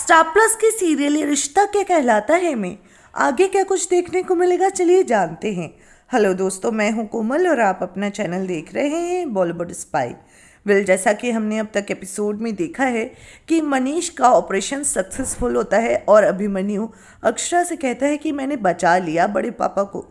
star plus की serial ये रिश्ता क्या कहलाता है में आगे क्या कुछ देखने को मिलेगा चलिए जानते हैं हेलो दोस्तों मैं हूं कोमल और आप अपना चैनल देख रहे हैं बॉलीवुड स्पाई वेल जैसा कि हमने अब तक एपिसोड में देखा है कि मनीष का ऑपरेशन सक्सेसफुल होता है और अभिमन्यु अक्षरा से कहता है कि मैंने बचा लिया बड़े पापा को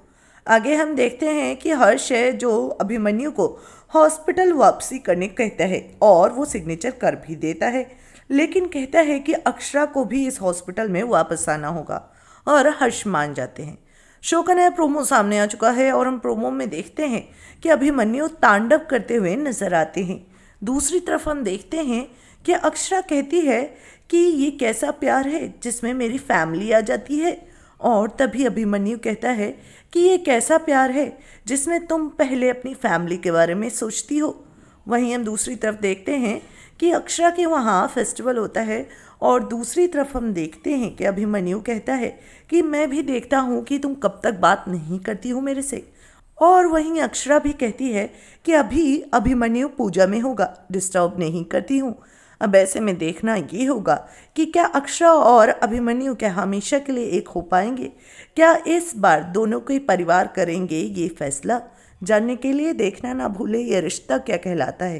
आगे हम देखते हैं कि हर्ष है जो अभिमन्यु को हॉस्पिटल वापसी करने कहता है और वो सिग्नेचर कर भी देता है लेकिन कहता है कि अक्षरा को भी इस हॉस्पिटल में वापस आना होगा और हर्ष मान जाते हैं शो का नया प्रोमो सामने आ चुका है और हम प्रोमो में देखते हैं कि अभिमन्यु तांडव करते हुए नजर आते हैं दूसरी तरफ हम देखते हैं कि अक्षरा कहती है कि ये कैसा प्यार है जिसमें मेरी फैमिली आ जाती है और तभी अभिमन्यु कहता है कि ये कैसा प्यार है जिसमें तुम पहले अपनी फैमिली के बारे में सोचती हो वहीं हम दूसरी तरफ देखते हैं कि अक्षरा के वहाँ फेस्टिवल होता है और दूसरी तरफ हम देखते हैं कि अभिमन्यु कहता है कि मैं भी देखता हूँ कि तुम कब तक बात नहीं करती हो मेरे से और वहीं अक्षरा भी कहती है कि अभी अभिमन्यु पूजा में होगा डिस्टर्ब नहीं करती हूँ अब ऐसे में देखना ये होगा कि क्या अक्षरा और अभिमन्यु क्या हमेशा के लिए एक हो पाएंगे क्या इस बार दोनों को ही परिवार करेंगे ये फैसला जानने के लिए देखना ना भूले ये रिश्ता क्या कहलाता है